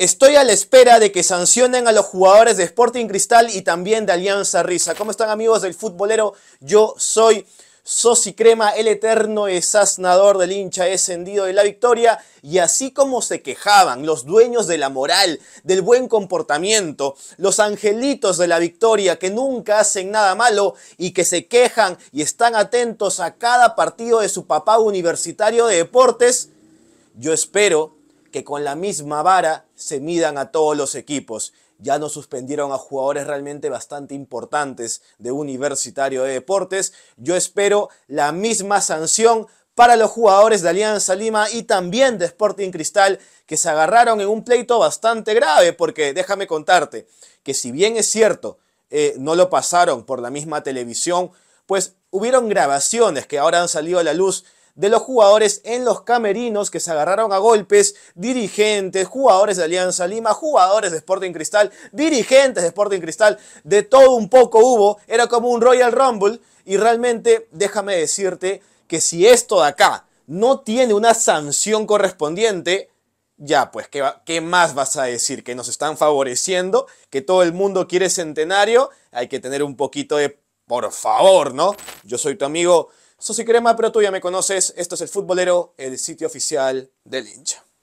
Estoy a la espera de que sancionen a los jugadores de Sporting Cristal y también de Alianza Risa. ¿Cómo están amigos del futbolero? Yo soy Sosi Crema, el eterno esasnador del hincha descendido de la victoria. Y así como se quejaban los dueños de la moral, del buen comportamiento, los angelitos de la victoria que nunca hacen nada malo y que se quejan y están atentos a cada partido de su papá universitario de deportes, yo espero que con la misma vara se midan a todos los equipos. Ya no suspendieron a jugadores realmente bastante importantes de Universitario de Deportes. Yo espero la misma sanción para los jugadores de Alianza Lima y también de Sporting Cristal que se agarraron en un pleito bastante grave porque déjame contarte que si bien es cierto eh, no lo pasaron por la misma televisión, pues hubieron grabaciones que ahora han salido a la luz de los jugadores en los camerinos que se agarraron a golpes, dirigentes, jugadores de Alianza Lima, jugadores de Sporting Cristal, dirigentes de Sporting Cristal, de todo un poco hubo, era como un Royal Rumble y realmente déjame decirte que si esto de acá no tiene una sanción correspondiente, ya, pues, ¿qué, ¿qué, más vas a decir? Que nos están favoreciendo, que todo el mundo quiere centenario, hay que tener un poquito de, por favor, ¿no? Yo soy tu amigo soy Crema, pero tú ya me conoces. Esto es El Futbolero, el sitio oficial del hincha.